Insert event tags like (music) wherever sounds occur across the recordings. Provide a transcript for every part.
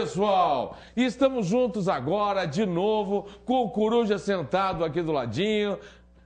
pessoal? Estamos juntos agora de novo com o Coruja sentado aqui do ladinho.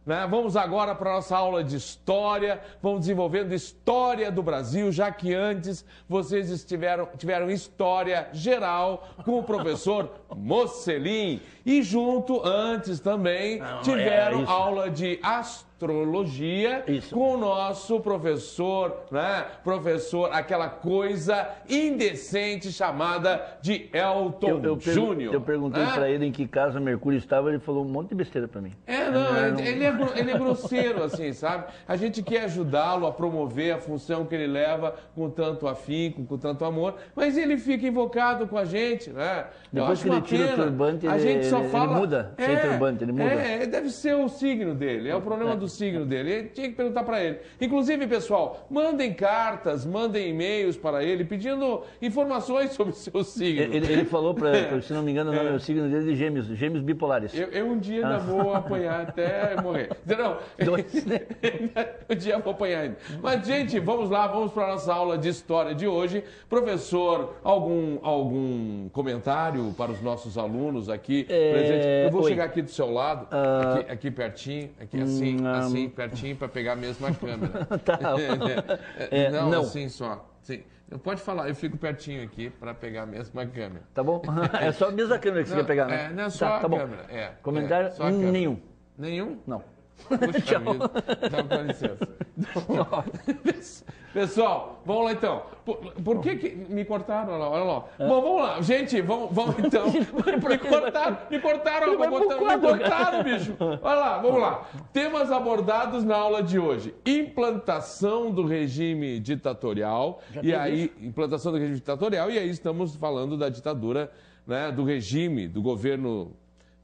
Né? Vamos agora para a nossa aula de história. Vamos desenvolvendo história do Brasil, já que antes vocês estiveram, tiveram história geral com o professor (laughs) Mocelin. E junto, antes também, Não, é tiveram aula de astronomia astrologia Isso. com o nosso professor, né? Professor, aquela coisa indecente chamada de Elton eu, eu Júnior. Eu perguntei né? para ele em que casa Mercúrio estava, ele falou um monte de besteira para mim. É, não, não, ele, é, (laughs) ele é grosseiro, assim, sabe? A gente quer ajudá-lo a promover a função que ele leva com tanto afinco, com tanto amor, mas ele fica invocado com a gente, né? Depois que ele tira pena. o turbante, a ele, gente só ele, fala... ele muda, é, sem turbante, ele muda. É, deve ser o signo dele, é o problema é. do signo dele. tinha que perguntar para ele. Inclusive, pessoal, mandem cartas, mandem e-mails para ele pedindo informações (laughs) sobre o seu signo. Ele, ele falou para, (laughs) se não me engano, é. o signo dele é de gêmeos, gêmeos bipolares. Eu, eu um dia ainda ah. vou (laughs) apanhar até morrer. Não, Dois, né? um dia vou apanhar ainda. Mas, gente, vamos lá, vamos para a nossa aula de história de hoje. Professor, algum, algum comentário para os nossos alunos aqui? É... Presente? Eu vou Oi. chegar aqui do seu lado, uh... aqui, aqui pertinho, aqui assim, hum, ah. assim assim, pertinho, para pegar a mesma câmera. (laughs) tá. (laughs) É, é, não, não, assim só. Sim. Pode falar, eu fico pertinho aqui para pegar a mesma câmera. Tá bom? (laughs) É só a mesma câmera que não, você quer pegar, né? É, não, é só tá, a tá câmera. Bom. É, Comentário é, nenhum. Nenhum? Não. Puxa Tchau. Vida. Então, com licença. Tchau. Pessoal, vamos lá então. Por, por, que, que. Me cortaram, olha lá, olha lá. É. Bom, vamos lá. Gente, vamos, vamos então. (laughs) É é me cortaram, é me cortaram, me cortaram, me cortaram, bicho. Olha lá, vamos lá. Temas abordados na aula de hoje: implantação do regime ditatorial. Já e aí, isso? implantação do regime ditatorial, e aí estamos falando da ditadura, né, do regime, do governo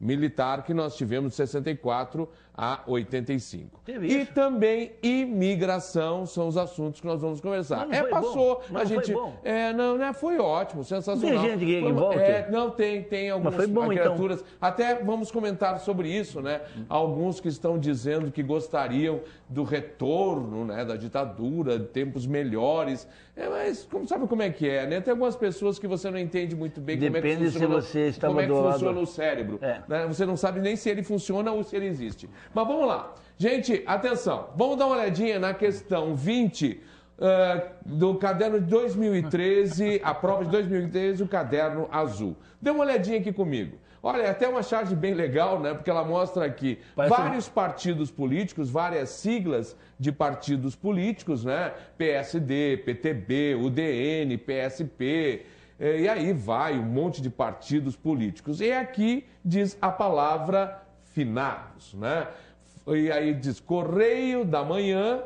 militar que nós tivemos de 64 a 85. E também imigração são os assuntos que nós vamos conversar. é, passou, bom, a gente é, não, né, foi ótimo, sensacional. Tem gente que, foi, volte. É, não tem, tem algumas foi bom, então. criaturas. Então. Até vamos comentar sobre isso, né? Alguns que estão dizendo que gostariam do retorno, né, da ditadura, de tempos melhores. É, mas como sabe como é que é, né? Tem algumas pessoas que você não entende muito bem Depende como é que funciona, se você estava como é que funciona lado. o cérebro. É. Né? Você não sabe nem se ele funciona ou se ele existe. Mas vamos lá. Gente, atenção. Vamos dar uma olhadinha na questão 20 uh, ah, do caderno de 2013, a prova de 2013, o caderno azul. Dê uma olhadinha aqui comigo. Olha, é até uma charge bem legal, né? Porque ela mostra aqui Parece vários um... partidos políticos, várias siglas de partidos políticos, né? PSD, PTB, UDN, PSP, eh, e aí vai um monte de partidos políticos. E aqui diz a palavra finados, né? E aí diz Correio da Manhã,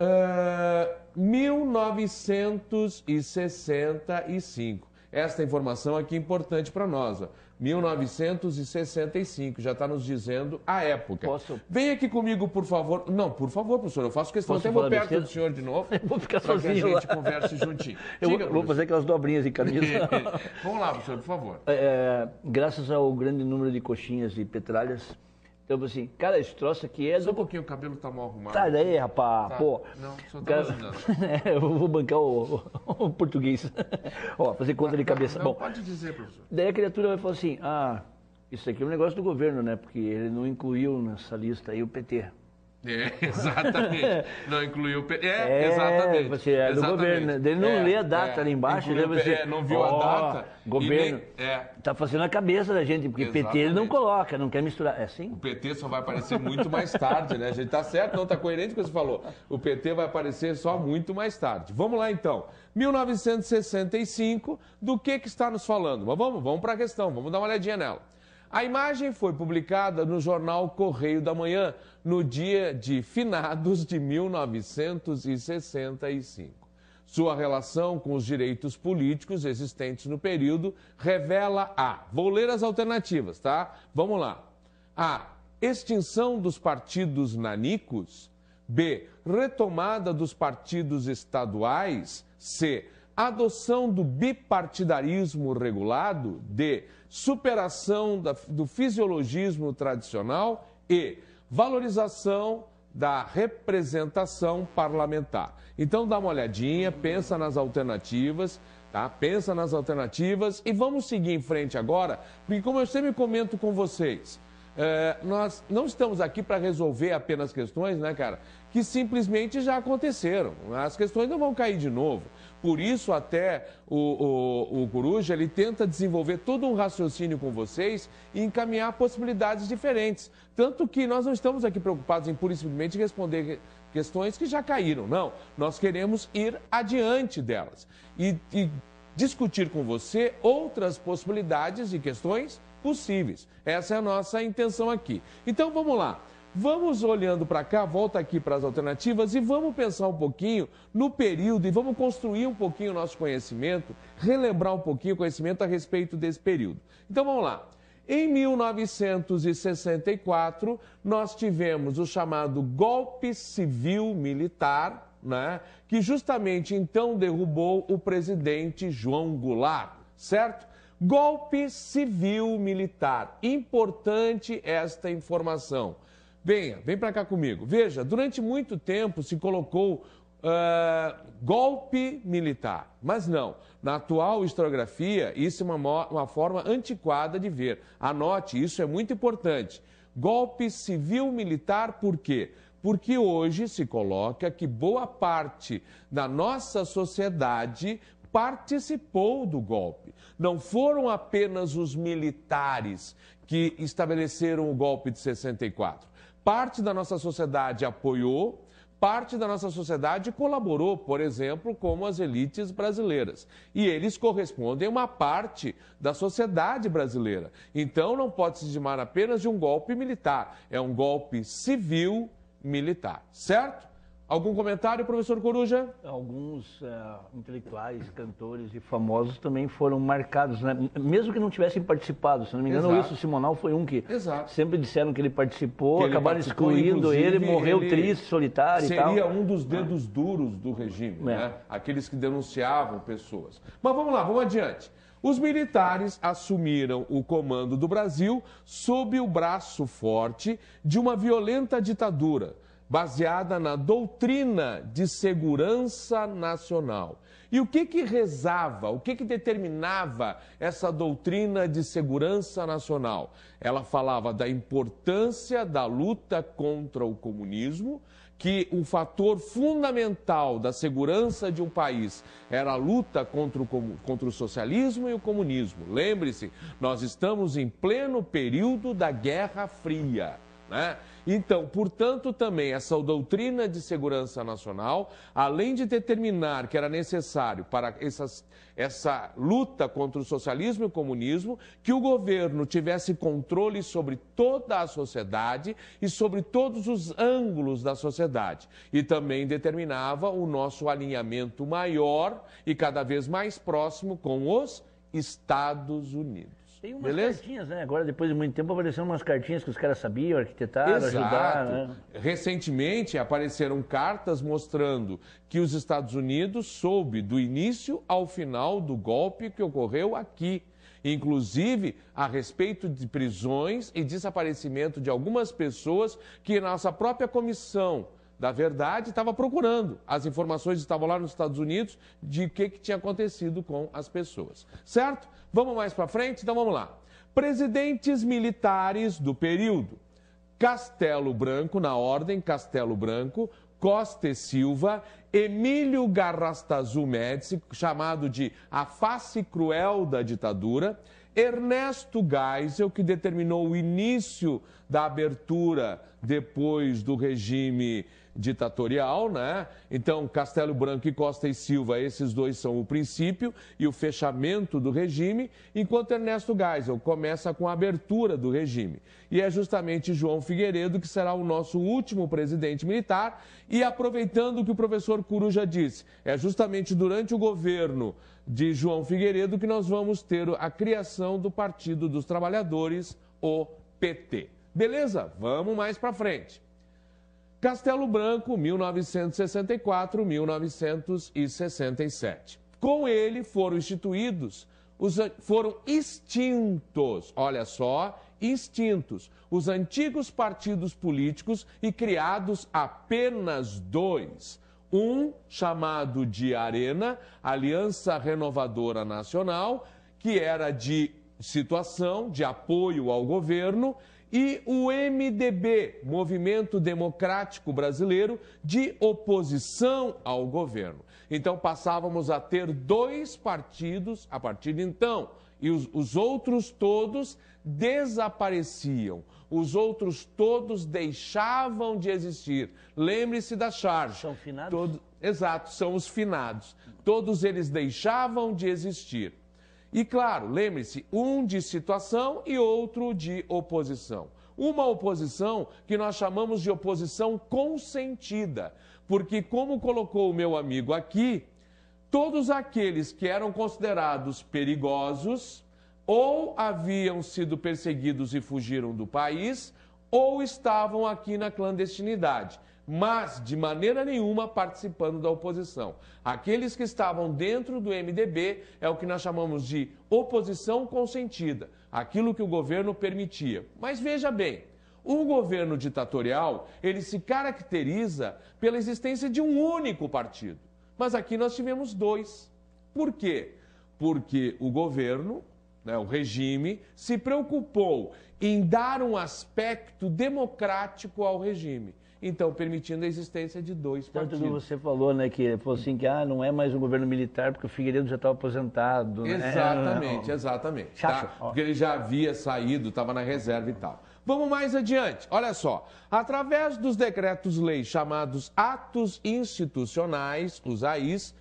uh, 1965. Esta informação aqui é importante para nós. Ó. 1965, já está nos dizendo a época. Posso... Vem aqui comigo, por favor. Não, por favor, professor, eu faço questão. Posso até vou perto do senhor de novo. (laughs) vou ficar sozinho. Que a gente converse juntinho. (laughs) eu Diga, vou fazer aquelas dobrinhas de camisa. (laughs) Vamos lá, professor, por favor. É, é, graças ao grande número de coxinhas e petralhas, então, tipo assim, cara, esse troço aqui é. Só do... um pouquinho, o cabelo tá mal arrumado. Tá daí, rapaz. Tá. Pô. Não, só tá cara... é, (laughs) eu vou bancar o, (laughs) o português. (laughs) Ó, fazer conta de cabeça. Não, Bom, pode dizer, professor. Daí a criatura vai falar assim: ah, isso aqui é um negócio do governo, né? Porque ele não incluiu nessa lista aí o PT. É, (laughs) exatamente. não incluiu o PT É, é, exatamente. Você, é do governo. Né? Ele não é, lê a data é, ali embaixo. né? você, é, não viu a data. Governo. Está é. fazendo a cabeça da gente, porque exatamente. PT ele não coloca, não quer misturar. É assim? O PT só vai aparecer muito mais tarde, né? A gente tá certo, não está coerente com o que você falou. O PT vai aparecer só muito mais tarde. Vamos lá então. 1965, do que que está nos falando? Mas vamos, vamos para a questão, vamos dar uma olhadinha nela. A imagem foi publicada no jornal Correio da Manhã, no dia de finados de 1965. Sua relação com os direitos políticos existentes no período revela a. Vou ler as alternativas, tá? Vamos lá. A. Extinção dos partidos nanicos. B. Retomada dos partidos estaduais. C adoção do bipartidarismo regulado, de superação da, do fisiologismo tradicional e valorização da representação parlamentar. Então dá uma olhadinha, pensa nas alternativas, tá? Pensa nas alternativas e vamos seguir em frente agora, porque como eu sempre comento com vocês, é, nós não estamos aqui para resolver apenas questões, né, cara, que simplesmente já aconteceram. As questões não vão cair de novo. Por isso até o, o, o Coruja, ele tenta desenvolver todo um raciocínio com vocês e encaminhar possibilidades diferentes. Tanto que nós não estamos aqui preocupados em pura e simplesmente responder questões que já caíram, não. Nós queremos ir adiante delas e, e discutir com você outras possibilidades e questões possíveis. Essa é a nossa intenção aqui. Então vamos lá. Vamos olhando para cá, volta aqui para as alternativas e vamos pensar um pouquinho no período e vamos construir um pouquinho o nosso conhecimento, relembrar um pouquinho o conhecimento a respeito desse período. Então vamos lá. Em 1964, nós tivemos o chamado golpe civil militar, né, que justamente então derrubou o presidente João Goulart, certo? Golpe civil militar. Importante esta informação. Venha, vem para cá comigo. Veja, durante muito tempo se colocou uh, golpe militar, mas não. Na atual historiografia, isso é uma, uma forma antiquada de ver. Anote, isso é muito importante. Golpe civil-militar, por quê? porque hoje se coloca que boa parte da nossa sociedade participou do golpe. Não foram apenas os militares que estabeleceram o golpe de 64 parte da nossa sociedade apoiou, parte da nossa sociedade colaborou, por exemplo, como as elites brasileiras. E eles correspondem a uma parte da sociedade brasileira. Então não pode se estimar apenas de um golpe militar, é um golpe civil militar, certo? Algum comentário, professor Coruja? Alguns uh, intelectuais, cantores e famosos também foram marcados, né? mesmo que não tivessem participado. Se não me engano, Exato. o Wilson Simonal foi um que Exato. sempre disseram que ele participou, que acabaram participou, excluindo ele, morreu ele triste, solitário e tal. Seria um dos dedos ah. duros do regime, é. né? aqueles que denunciavam pessoas. Mas vamos lá, vamos adiante. Os militares assumiram o comando do Brasil sob o braço forte de uma violenta ditadura baseada na doutrina de segurança nacional. E o que que rezava, o que que determinava essa doutrina de segurança nacional? Ela falava da importância da luta contra o comunismo, que o fator fundamental da segurança de um país era a luta contra o, contra o socialismo e o comunismo. Lembre-se, nós estamos em pleno período da Guerra Fria. Né? Então, portanto, também essa doutrina de segurança nacional, além de determinar que era necessário para essas, essa luta contra o socialismo e o comunismo, que o governo tivesse controle sobre toda a sociedade e sobre todos os ângulos da sociedade. E também determinava o nosso alinhamento maior e cada vez mais próximo com os Estados Unidos. Tem umas Beleza? cartinhas, né? Agora, depois de muito tempo, apareceram umas cartinhas que os caras sabiam, arquitetaram, Exato. ajudaram. Né? Recentemente, apareceram cartas mostrando que os Estados Unidos soube do início ao final do golpe que ocorreu aqui. Inclusive, a respeito de prisões e desaparecimento de algumas pessoas que nossa própria comissão da verdade estava procurando. As informações estavam lá nos Estados Unidos de o que, que tinha acontecido com as pessoas. Certo? Vamos mais para frente? Então vamos lá. Presidentes militares do período. Castelo Branco, na ordem, Castelo Branco, Costa e Silva, Emílio Garrastazu Médici, chamado de a face cruel da ditadura, Ernesto Geisel, que determinou o início da abertura depois do regime ditatorial, né? Então, Castelo Branco e Costa e Silva, esses dois são o princípio e o fechamento do regime, enquanto Ernesto Geisel começa com a abertura do regime. E é justamente João Figueiredo que será o nosso último presidente militar. E aproveitando o que o professor Curu já disse, é justamente durante o governo de João Figueiredo que nós vamos ter a criação do Partido dos Trabalhadores, o PT. Beleza? Vamos mais para frente. Castelo Branco, 1964-1967. Com ele foram instituídos, os, foram extintos, olha só, extintos, os antigos partidos políticos e criados apenas dois. Um chamado de Arena, Aliança Renovadora Nacional, que era de situação, de apoio ao governo, e o MDB, Movimento Democrático Brasileiro, de oposição ao governo. Então passávamos a ter dois partidos a partir de então, e os, os outros todos desapareciam. Os outros todos deixavam de existir. Lembre-se da charge. São finados? Todo... Exato, são os finados. Todos eles deixavam de existir. E claro, lembre-se, um de situação e outro de oposição. Uma oposição que nós chamamos de oposição consentida, porque, como colocou o meu amigo aqui, todos aqueles que eram considerados perigosos ou haviam sido perseguidos e fugiram do país ou estavam aqui na clandestinidade mas de maneira nenhuma participando da oposição. Aqueles que estavam dentro do MDB é o que nós chamamos de oposição consentida, aquilo que o governo permitia. Mas veja bem, o governo ditatorial, ele se caracteriza pela existência de um único partido. Mas aqui nós tivemos dois. Por quê? Porque o governo, né, o regime, se preocupou em dar um aspecto democrático ao regime então permitindo a existência de dois Tanto partidos. Tanto que você falou, né, que falou assim que ah, não é mais um governo militar porque o Figueiredo já estava aposentado. Né? Exatamente, exatamente. Chato. Tá? Porque ele já havia saído, estava na reserva e tal. Vamos mais adiante. Olha só. Através dos decretos-leis chamados atos institucionais, os AIs,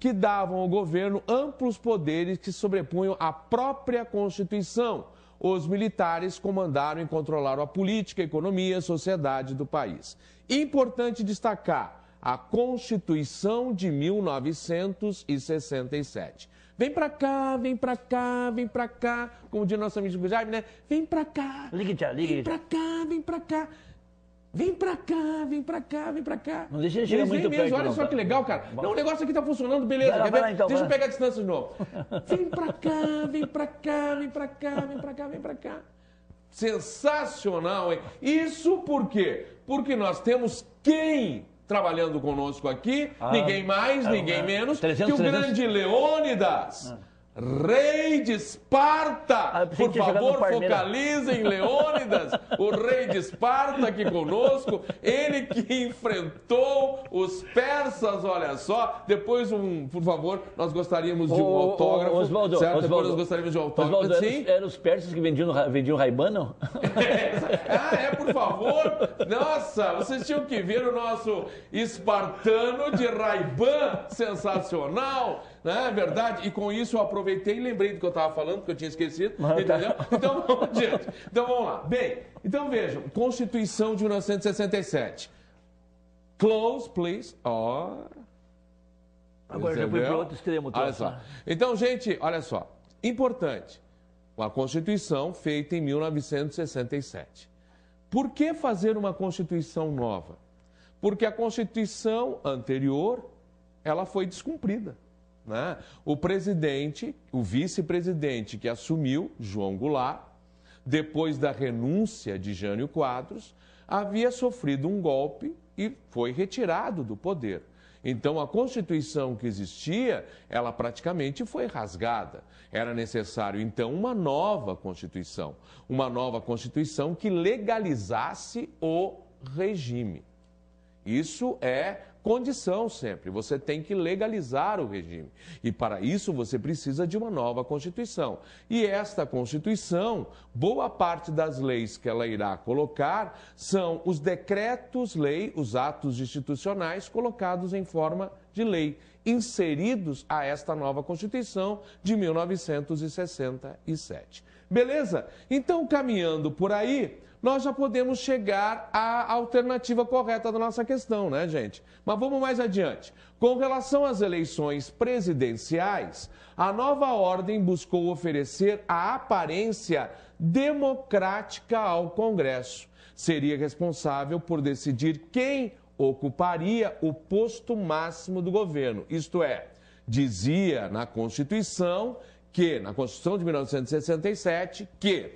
que davam ao governo amplos poderes que sobrepunham a própria Constituição os militares comandaram e controlaram a política, a economia e a sociedade do país. Importante destacar a Constituição de 1967. Vem pra cá, vem pra cá, vem pra cá, como diz nosso amigo Jaime, né? Vem pra cá, Liga, tia, ligue vem pra cá, vem pra cá. Vem pra cá, vem pra cá, vem pra cá. Não deixa ele chegar muito mesmo, perto. Olha não, só que legal, cara. Não, o negócio aqui tá funcionando, beleza. Lá, lá, então, deixa eu pegar a distância de novo. (laughs) vem pra cá, vem pra cá, vem pra cá, vem pra cá, vem pra cá. Sensacional, hein? Isso por quê? Porque nós temos quem trabalhando conosco aqui, ah, ninguém mais, é, ninguém é, menos, 300, que o 300. grande Leônidas. Ah. Rei de Esparta, ah, por favor, focalizem Leônidas, o rei de Esparta aqui conosco, ele que enfrentou os persas, olha só. Depois, um, por favor, nós gostaríamos de um o, autógrafo. O, Osvaldo, certo? Osvaldo, Depois nós gostaríamos de um autógrafo. Osvaldo, Sim? Eram, eram os persas que vendiam, vendiam raibano? não? (laughs) É, é, ah, é porque por favor. Nossa, vocês tinham que ver o nosso espartano de Raiban, sensacional, não né? é verdade? E com isso eu aproveitei e lembrei do que eu estava falando, que eu tinha esquecido, Mas, entendeu? Então, vamos, (laughs) gente, então vamos lá. Bem, então vejam, Constituição de 1967. Close, please. Ó. Oh. Agora já foi para outro extremo. Olha só. Então, gente, olha só. Importante. Uma Constituição feita em 1967. Por que fazer uma Constituição nova? Porque a Constituição anterior, ela foi descumprida. Né? O presidente, o vice-presidente que assumiu, João Goulart, depois da renúncia de Jânio Quadros, havia sofrido um golpe e foi retirado do poder. Então a Constituição que existia, ela praticamente foi rasgada. Era necessário então uma nova Constituição, uma nova Constituição que legalizasse o regime. Isso é condição sempre. Você tem que legalizar o regime. E para isso você precisa de uma nova Constituição. E esta Constituição, boa parte das leis que ela irá colocar são os decretos-lei, os atos institucionais colocados em forma de lei, inseridos a esta nova Constituição de 1967. Beleza? Então, caminhando por aí, nós já podemos chegar à alternativa correta da nossa questão, né, gente? Mas vamos mais adiante. Com relação às eleições presidenciais, a nova ordem buscou oferecer a aparência democrática ao Congresso. Seria responsável por decidir quem ocuparia o posto máximo do governo. Isto é, dizia na Constituição que, na Constituição de 1967, que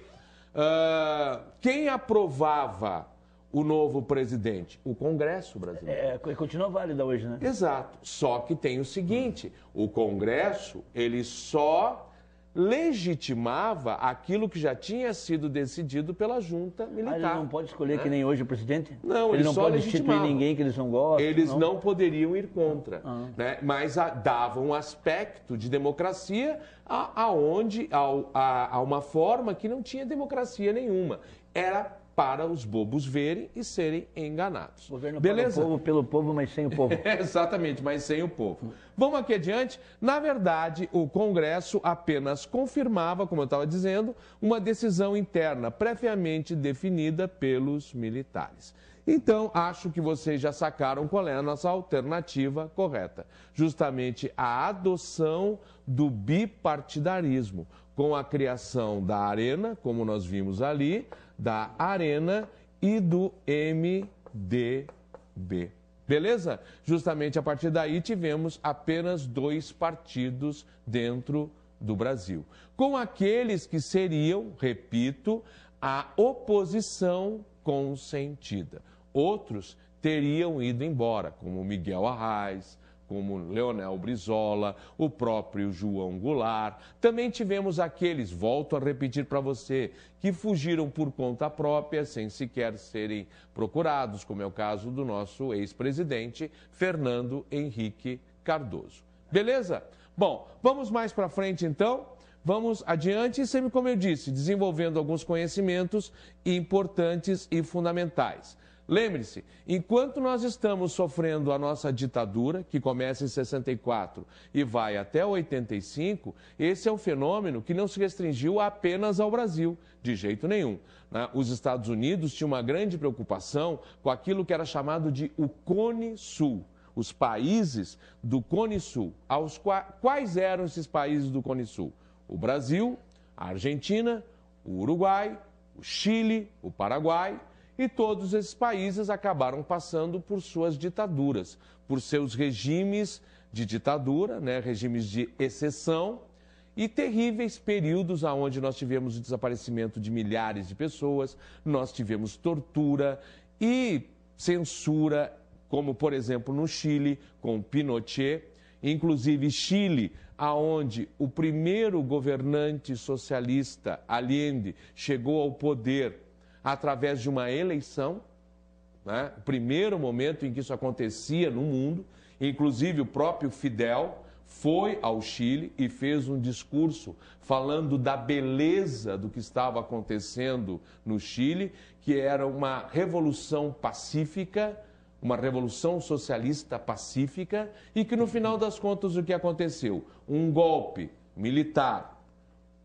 Uh, quem aprovava o novo presidente? O Congresso brasileiro. É, é, continua válida hoje, né? Exato. Só que tem o seguinte: o Congresso ele só legitimava aquilo que já tinha sido decidido pela junta militar. Mas ele não pode escolher né? que nem hoje o presidente? Não, ele, ele não pode destituir ninguém que eles não gostam. Eles não, não poderiam ir contra, ah. ah. né? mas a, dava um aspecto de democracia aonde a, a, a uma forma que não tinha democracia nenhuma. Era para os bobos verem e serem enganados. Governo Beleza? Para o povo, pelo povo, mas sem o povo. é, (laughs) exatamente, mas sem o povo. Vamos aqui adiante. Na verdade, o Congresso apenas confirmava, como eu estava dizendo, uma decisão interna previamente definida pelos militares. Então, acho que vocês já sacaram qual é a nossa alternativa correta. Justamente a adoção do bipartidarismo, com a criação da arena, como nós vimos ali, da Arena e do MDB. Beleza? Justamente a partir daí tivemos apenas dois partidos dentro do Brasil. Com aqueles que seriam, repito, a oposição consentida. Outros teriam ido embora, como Miguel Arraes, como Leonel Brizola, o próprio João Goulart. Também tivemos aqueles, volto a repetir para você, que fugiram por conta própria, sem sequer serem procurados, como é o caso do nosso ex-presidente Fernando Henrique Cardoso. Beleza? Bom, vamos mais para frente então. Vamos adiante, sempre como eu disse, desenvolvendo alguns conhecimentos importantes e fundamentais. Lembre-se, enquanto nós estamos sofrendo a nossa ditadura, que começa em 64 e vai até 85, esse é um fenômeno que não se restringiu apenas ao Brasil, de jeito nenhum. Né? Os Estados Unidos tinham uma grande preocupação com aquilo que era chamado de o Cone Sul os países do Cone Sul. Aos Quais eram esses países do Cone Sul? O Brasil, a Argentina, o Uruguai, o Chile, o Paraguai e todos esses países acabaram passando por suas ditaduras, por seus regimes de ditadura, né, regimes de exceção e terríveis períodos onde nós tivemos o desaparecimento de milhares de pessoas, nós tivemos tortura e censura, como por exemplo no Chile com Pinochet, inclusive Chile, aonde o primeiro governante socialista Allende chegou ao poder através de uma eleição, né? o primeiro momento em que isso acontecia no mundo, inclusive o próprio Fidel foi ao Chile e fez um discurso falando da beleza do que estava acontecendo no Chile, que era uma revolução pacífica, uma revolução socialista pacífica, e que no final das contas o que aconteceu? Um golpe militar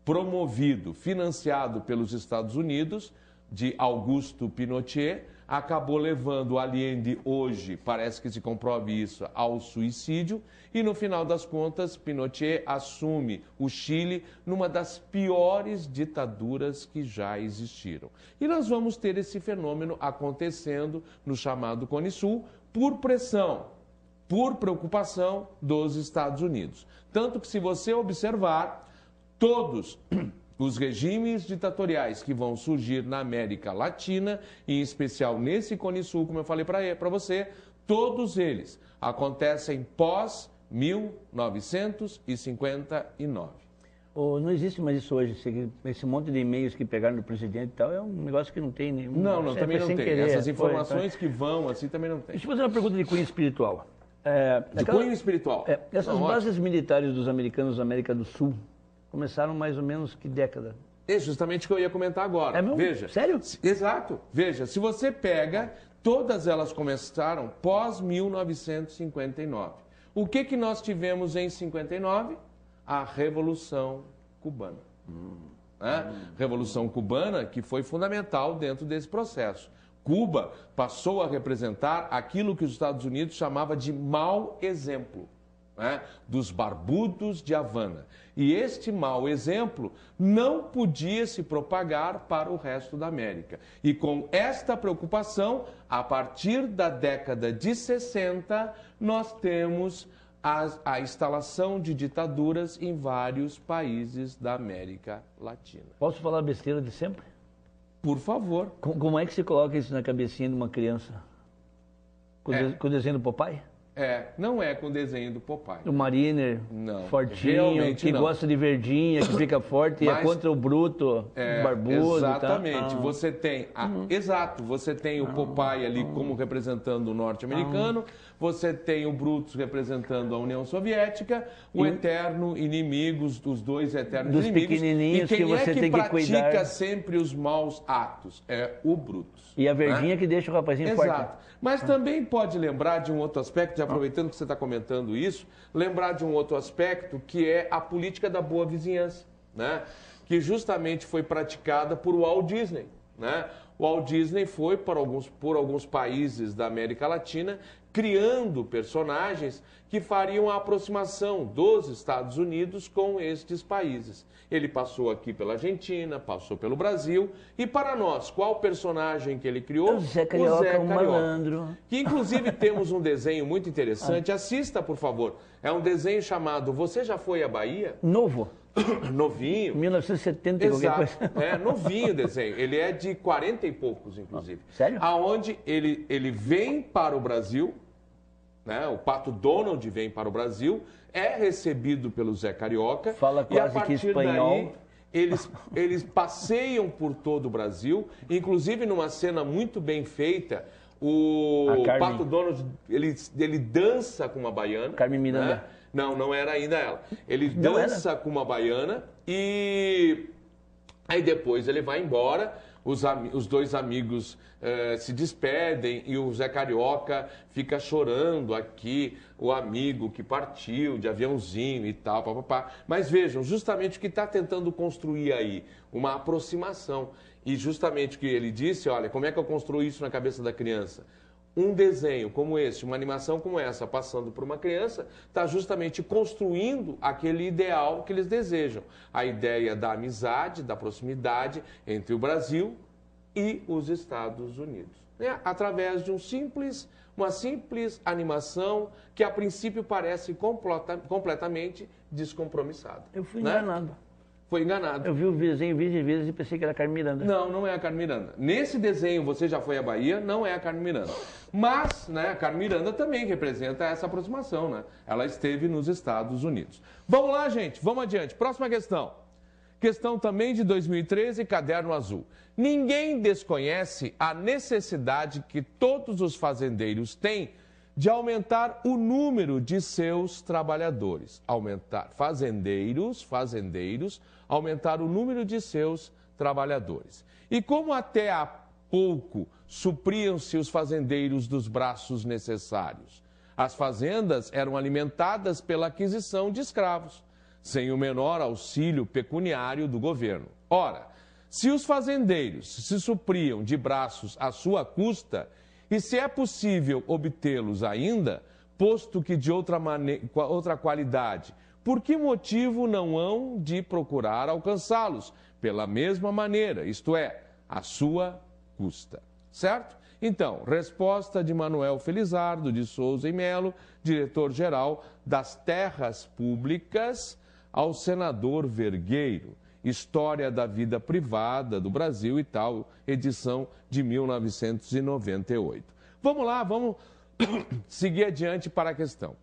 promovido, financiado pelos Estados Unidos, de Augusto Pinochet, acabou levando Allende hoje, parece que se comprove isso, ao suicídio. E no final das contas, Pinochet assume o Chile numa das piores ditaduras que já existiram. E nós vamos ter esse fenômeno acontecendo no chamado Cone Sul por pressão, por preocupação dos Estados Unidos. Tanto que, se você observar, todos (clears throat) Os regimes ditatoriais que vão surgir na América Latina, e em especial nesse Cone Sul, como eu falei para você, todos eles acontecem pós 1959. Oh, não existe mais isso hoje. Esse, esse monte de e-mails que pegaram do presidente e tal é um negócio que não tem nenhum. Não, não, é, também não tem. Querer. Essas informações Foi, então... que vão assim também não tem. Deixa eu fazer uma pergunta de cunho espiritual. É, de aquela, cunho espiritual. É, essas não, bases ótimo. militares dos americanos da América do Sul, Começaram mais ou menos que década? É justamente o que eu ia comentar agora. É mesmo? Veja. Sério? Exato. Veja, se você pega, todas elas começaram pós 1959. O que, que nós tivemos em 59? A Revolução Cubana. Hum. Né? Hum. Revolução Cubana que foi fundamental dentro desse processo. Cuba passou a representar aquilo que os Estados Unidos chamava de mau exemplo né, dos barbudos de Havana. E este mau exemplo não podia se propagar para o resto da América. E com esta preocupação, a partir da década de 60, nós temos a, a instalação de ditaduras em vários países da América Latina. Posso falar besteira de sempre? Por favor. Como é que se coloca isso na cabecinha de uma criança? Com, é. o desenho do papai? É, não é com o desenho do Popeye. O Mariner, não, fortinho, que não. gosta de verdinha, que fica forte Mas, e é contra o bruto, é, barbudo. Tá? Exatamente. Tá? Ah. Você tem, a, uhum. exato, você tem o ah. Popeye ali como representando o norte-americano. Ah você tem o Brutus representando a União Soviética, o e... eterno inimigos, os dois eternos dos inimigos. Pequenininhos e quem que é você é que tem que pratica cuidar. sempre os maus atos? É o Brutus. E a né? verdinha né? que deixa o rapazinho Exato. forte. Exato. Mas ah. também pode lembrar de um outro aspecto, já aproveitando que você está comentando isso, lembrar de um outro aspecto que é a política da boa vizinhança, né? que justamente foi praticada por Walt Disney. Né? O Walt Disney foi para alguns, por alguns países da América Latina criando personagens que fariam a aproximação dos Estados Unidos com estes países. Ele passou aqui pela Argentina, passou pelo Brasil e para nós, qual personagem que ele criou? O Zé Carioca, o Zé Carioca, malandro. Que inclusive (laughs) temos um desenho muito interessante, ah. assista por favor. É um desenho chamado Você já foi à Bahia? Novo. (coughs) novinho. 1970 Exato. É, (laughs) novinho o desenho. Ele é de 40 e poucos, inclusive. Sério? Aonde ele, ele vem para o Brasil, né? O Pato Donald vem para o Brasil, é recebido pelo Zé Carioca. Fala quase e a partir que espanhol. Daí, eles, eles passeiam por todo o Brasil, inclusive numa cena muito bem feita, o Pato Donald, ele, ele dança com uma baiana. Carmen né? Miranda. Né? Não, não era ainda ela. Ele dança com uma baiana e aí depois ele vai embora os, os dois amigos eh, se despedem e o Zé Carioca fica chorando aqui, o amigo que partiu de aviãozinho e tal, papapá. Mas vejam, justamente o que está tentando construir aí, uma aproximação. E justamente o que ele disse, olha, como é que eu construo isso na cabeça da criança? um desenho como esse, uma animação como essa, passando por uma criança, está justamente construindo aquele ideal que eles desejam. A ideia da amizade, da proximidade entre o Brasil e os Estados Unidos. Né? Através de um simples, uma simples animação que a princípio parece completamente descompromissada. Eu fui né? enganado foi enganado. Eu vi o desenho e vezes e pensei que era a Carmen Miranda. Não, não é a Carmen Miranda. Nesse desenho, Você Já Foi à Bahia, não é a Carmen Miranda. Mas, né, a Carmen Miranda também representa essa aproximação, né? Ela esteve nos Estados Unidos. Vamos lá, gente, vamos adiante. Próxima questão. Questão também de 2013, caderno azul. Ninguém desconhece a necessidade que todos os fazendeiros têm de aumentar o número de seus trabalhadores. Aumentar fazendeiros, fazendeiros, aumentar o número de seus trabalhadores. E como até há pouco supriam-se os fazendeiros dos braços necessários, as fazendas eram alimentadas pela aquisição de escravos, sem o menor auxílio pecuniário do governo. Ora, se os fazendeiros se supriam de braços à sua custa, e se é possível obtê-los ainda, posto que de outra, outra qualidade por que motivo não hão de procurar alcançá-los? Pela mesma maneira, isto é, à sua custa. Certo? Então, resposta de Manuel Felizardo de Souza e Melo, diretor-geral das Terras Públicas, ao senador Vergueiro. História da Vida Privada do Brasil e tal, edição de 1998. Vamos lá, vamos (coughs) seguir adiante para a questão.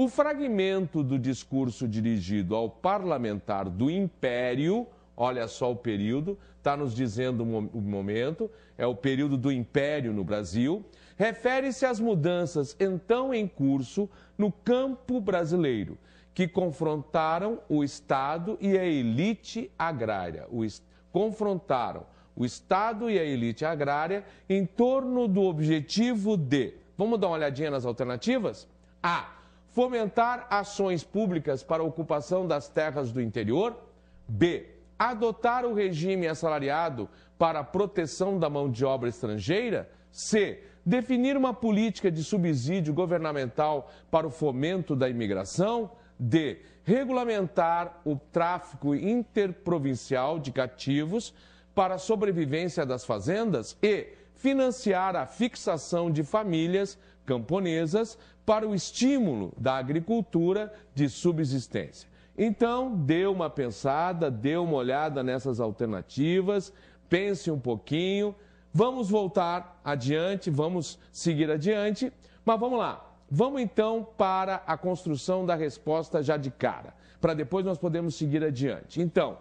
O fragmento do discurso dirigido ao parlamentar do Império, olha só o período, está nos dizendo o momento, é o período do Império no Brasil, refere-se às mudanças então em curso no campo brasileiro, que confrontaram o Estado e a elite agrária. O confrontaram o Estado e a elite agrária em torno do objetivo de. Vamos dar uma olhadinha nas alternativas? A fomentar ações públicas para a ocupação das terras do interior. B. Adotar o regime assalariado para a proteção da mão de obra estrangeira. C. Definir uma política de subsídio governamental para o fomento da imigração. D. Regulamentar o tráfico interprovincial de cativos para a sobrevivência das fazendas. E. Financiar a fixação de famílias camponesas para o estímulo da agricultura de subsistência. Então, dê uma pensada, dê uma olhada nessas alternativas, pense um pouquinho. Vamos voltar adiante, vamos seguir adiante, mas vamos lá. Vamos então para a construção da resposta já de cara, para depois nós podemos seguir adiante. Então,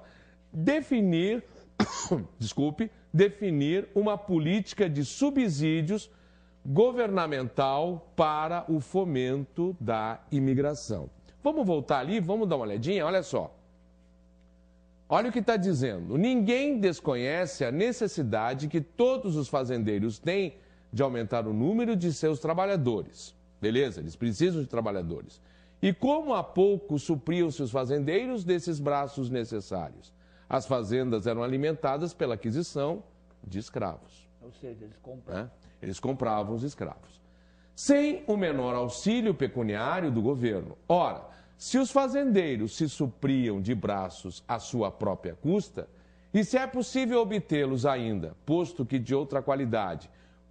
definir, (coughs) desculpe, definir uma política de subsídios governamental para o fomento da imigração. Vamos voltar ali, vamos dar uma olhadinha, olha só. Olha o que está dizendo. Ninguém desconhece a necessidade que todos os fazendeiros têm de aumentar o número de seus trabalhadores. Beleza? Eles precisam de trabalhadores. E como há pouco supriam-se os fazendeiros desses braços necessários? As fazendas eram alimentadas pela aquisição de escravos. Ou seja, eles né? compravam. É? Eles compravam os escravos. Sem o menor auxílio pecuniário do governo. Ora, se os fazendeiros se supriam de braços à sua própria custa, e se é possível obtê-los ainda, posto que de outra qualidade,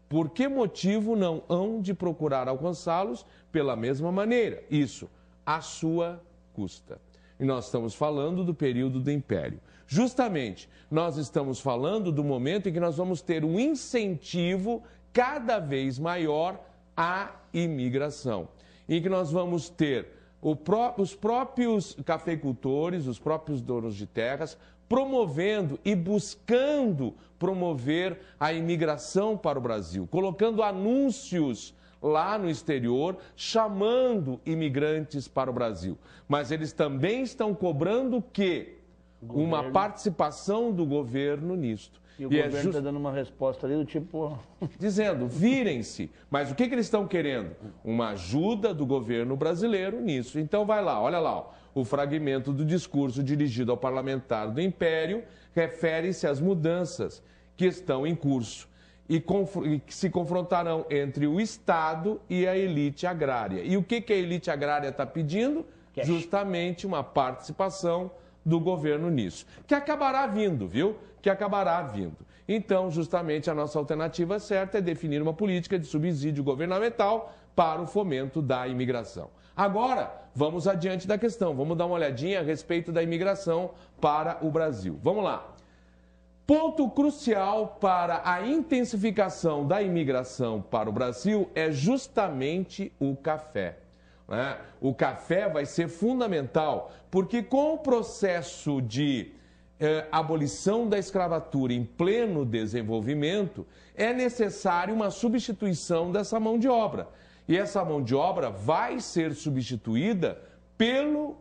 por que motivo não hão de procurar alcançá-los pela mesma maneira? Isso, à sua custa. E nós estamos falando do período do Império. Justamente, nós estamos falando do momento em que nós vamos ter um incentivo cada vez maior a imigração, em que nós vamos ter pró os próprios cafeicultores, os próprios donos de terras, promovendo e buscando promover a imigração para o Brasil, colocando anúncios lá no exterior, chamando imigrantes para o Brasil. Mas eles também estão cobrando que uma participação do governo nisto. E o e é governo está é just... dando uma resposta ali do tipo. (laughs) Dizendo, virem-se. Mas o que, que eles estão querendo? Uma ajuda do governo brasileiro nisso. Então vai lá, olha lá. Ó. O fragmento do discurso dirigido ao parlamentar do Império refere-se às mudanças que estão em curso e, que se confrontarão entre o Estado e a elite agrária. E o que, que a elite agrária está pedindo? Cash. Justamente uma participação do governo nisso. Que acabará vindo, viu? Que acabará vindo. Então, justamente, a nossa alternativa certa é definir uma política de subsídio governamental para o fomento da imigração. Agora, vamos adiante da questão. Vamos dar uma olhadinha a respeito da imigração para o Brasil. Vamos lá. Ponto crucial para a intensificação da imigração para o Brasil é justamente o café. Né? O café vai ser fundamental, porque com o processo de eh, abolição da escravatura em pleno desenvolvimento, é necessário uma substituição dessa mão de obra. E essa mão de obra vai ser substituída pelo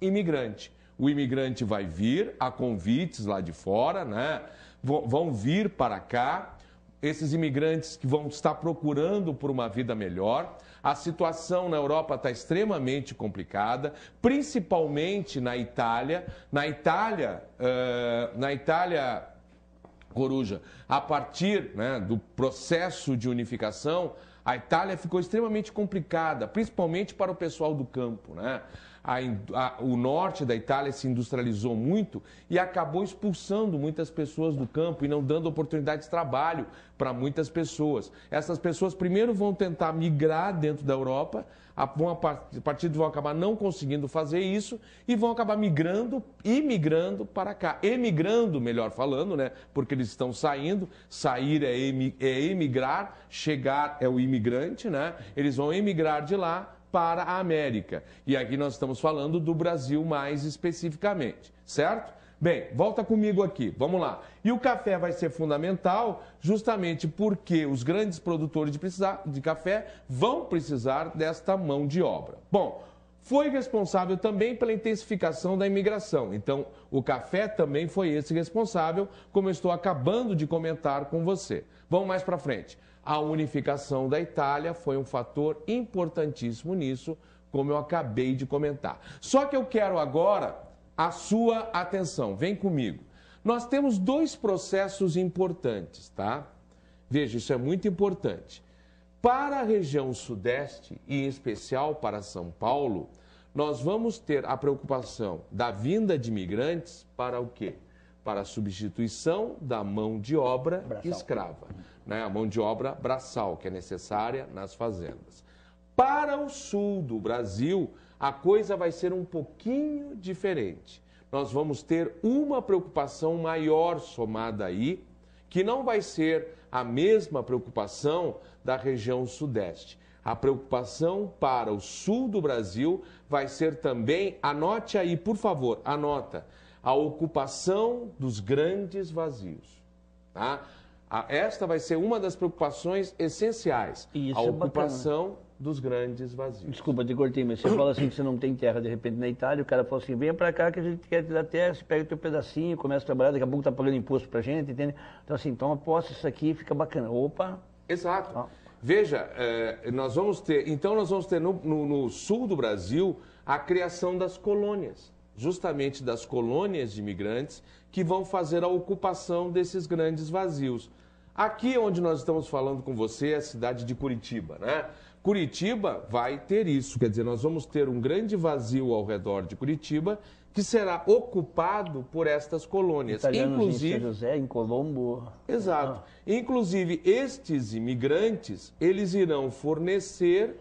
imigrante. O imigrante vai vir a convites lá de fora, né? vão vir para cá esses imigrantes que vão estar procurando por uma vida melhor. A situação na Europa está extremamente complicada, principalmente na Itália. Na Itália, uh, na Itália, Coruja, a partir né, do processo de unificação, a Itália ficou extremamente complicada, principalmente para o pessoal do campo. Né? a, a, o norte da Itália se industrializou muito e acabou expulsando muitas pessoas do campo e não dando oportunidade de trabalho para muitas pessoas. Essas pessoas primeiro vão tentar migrar dentro da Europa, vão a partir vão acabar não conseguindo fazer isso e vão acabar migrando, imigrando para cá, emigrando, melhor falando, né? Porque eles estão saindo, sair é, é emigrar, chegar é o imigrante, né? Eles vão emigrar de lá para a América. E aqui nós estamos falando do Brasil mais especificamente, certo? Bem, volta comigo aqui, vamos lá. E o café vai ser fundamental justamente porque os grandes produtores de, precisar, de café vão precisar desta mão de obra. Bom, foi responsável também pela intensificação da imigração. Então, o café também foi esse responsável, como eu estou acabando de comentar com você. Vamos mais para frente. A unificação da Itália foi um fator importantíssimo nisso, como eu acabei de comentar. Só que eu quero agora a sua atenção. Vem comigo. Nós temos dois processos importantes, tá? Veja, isso é muito importante. Para a região Sudeste, e em especial para São Paulo, nós vamos ter a preocupação da vinda de imigrantes para o quê? Para a substituição da mão de obra escrava né, a mão de obra braçal, que é necessária nas fazendas. Para o sul do Brasil, a coisa vai ser um pouquinho diferente. Nós vamos ter uma preocupação maior somada aí, que não vai ser a mesma preocupação da região sudeste. A preocupação para o sul do Brasil vai ser também, anote aí, por favor, anota, a ocupação dos grandes vazios. Tá? esta vai ser uma das preocupações essenciais, Isso a é ocupação dos grandes vazios. Desculpa, te cortei, mas você (coughs) fala assim que você não tem terra de repente na Itália, o cara fala assim, venha para cá que a gente quer te dar terra, você pega o teu pedacinho, começa a trabalhar, daqui a pouco está pagando imposto para gente, entende? Então assim, toma posse isso aqui, fica bacana. Opa! Exato. Veja, é, nós vamos ter, então nós vamos ter no, no, no sul do Brasil a criação das colônias justamente das colônias de imigrantes, que vão fazer a ocupação desses grandes vazios. Aqui onde nós estamos falando com você é a cidade de Curitiba, né? Curitiba vai ter isso, quer dizer, nós vamos ter um grande vazio ao redor de Curitiba que será ocupado por estas colônias. Italianos Inclusive, em São José, em Colombo. Exato. Ah. Inclusive, estes imigrantes, eles irão fornecer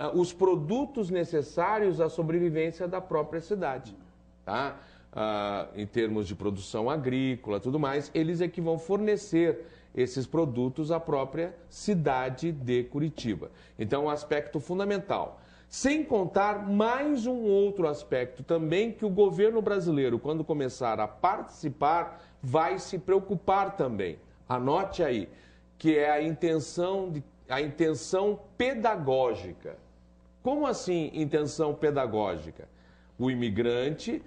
ah, os produtos necessários à sobrevivência da própria cidade, tá? Ah, em termos de produção agrícola, tudo mais, eles é que vão fornecer esses produtos à própria cidade de Curitiba. Então, um aspecto fundamental. Sem contar mais um outro aspecto também que o governo brasileiro, quando começar a participar, vai se preocupar também. Anote aí, que é a intenção, de, a intenção pedagógica. Como assim intenção pedagógica? O imigrante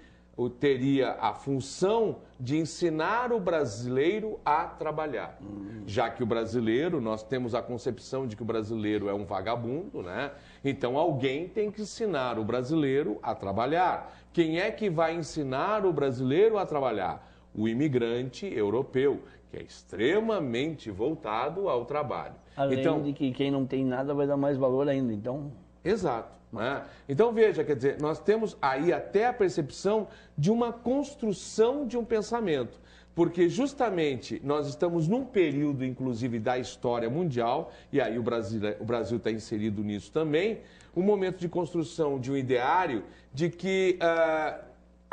teria a função de ensinar o brasileiro a trabalhar. Já que o brasileiro, nós temos a concepção de que o brasileiro é um vagabundo, né? Então alguém tem que ensinar o brasileiro a trabalhar. Quem é que vai ensinar o brasileiro a trabalhar? O imigrante europeu, que é extremamente voltado ao trabalho. Além então, de que quem não tem nada vai dar mais valor ainda, então Exato. Né? Então veja, quer dizer, nós temos aí até a percepção de uma construção de um pensamento. Porque justamente nós estamos num período, inclusive, da história mundial, e aí o Brasil o Brasil está inserido nisso também, um momento de construção de um ideário de que uh,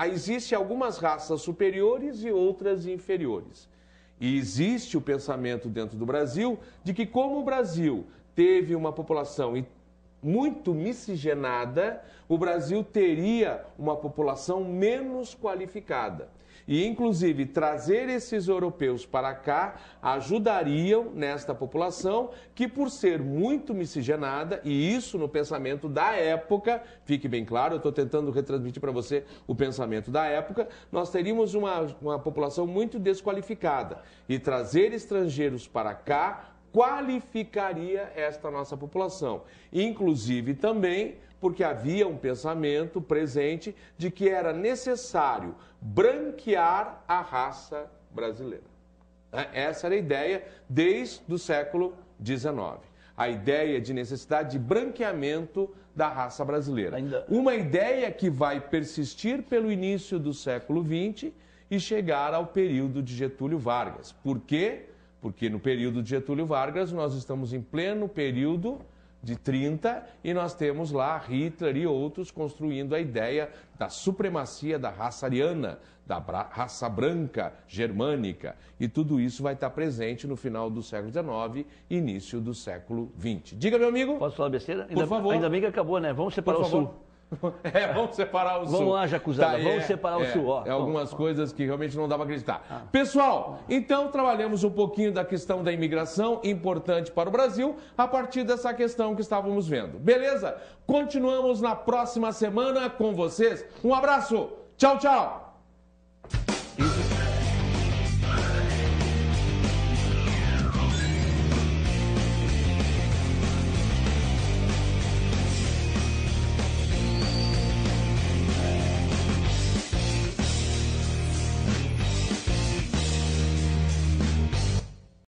existe algumas raças superiores e outras inferiores. E existe o pensamento dentro do Brasil de que como o Brasil teve uma população muito miscigenada, o Brasil teria uma população menos qualificada. E, inclusive, trazer esses europeus para cá ajudariam nesta população, que, por ser muito miscigenada, e isso no pensamento da época, fique bem claro, eu estou tentando retransmitir para você o pensamento da época, nós teríamos uma, uma população muito desqualificada. E trazer estrangeiros para cá qualificaria esta nossa população. Inclusive também porque havia um pensamento presente de que era necessário branquear a raça brasileira. Né? Essa era a ideia desde o século XIX. A ideia de necessidade de branqueamento da raça brasileira. Uma ideia que vai persistir pelo início do século XX e chegar ao período de Getúlio Vargas. Por quê? Porque porque no período de Getúlio Vargas, nós estamos em pleno período de 30 e nós temos lá Hitler e outros construindo a ideia da supremacia da raça ariana, da raça branca germânica. E tudo isso vai estar presente no final do século XIX início do século XX. Diga, meu amigo. Posso falar besteira? Por ainda, favor. Ainda bem que acabou, né? Vamos separar Por o favor. sul. (laughs) É, vamos separar o vamos sul. Vamos lá, Jacuzada, tá, vamos é, separar é, o sul. Ó, é algumas coisas que realmente não dá para acreditar. Ah. Pessoal, então trabalhamos um pouquinho da questão da imigração, importante para o Brasil, a partir dessa questão que estávamos vendo. Beleza? Continuamos na próxima semana com vocês. Um abraço, tchau, tchau!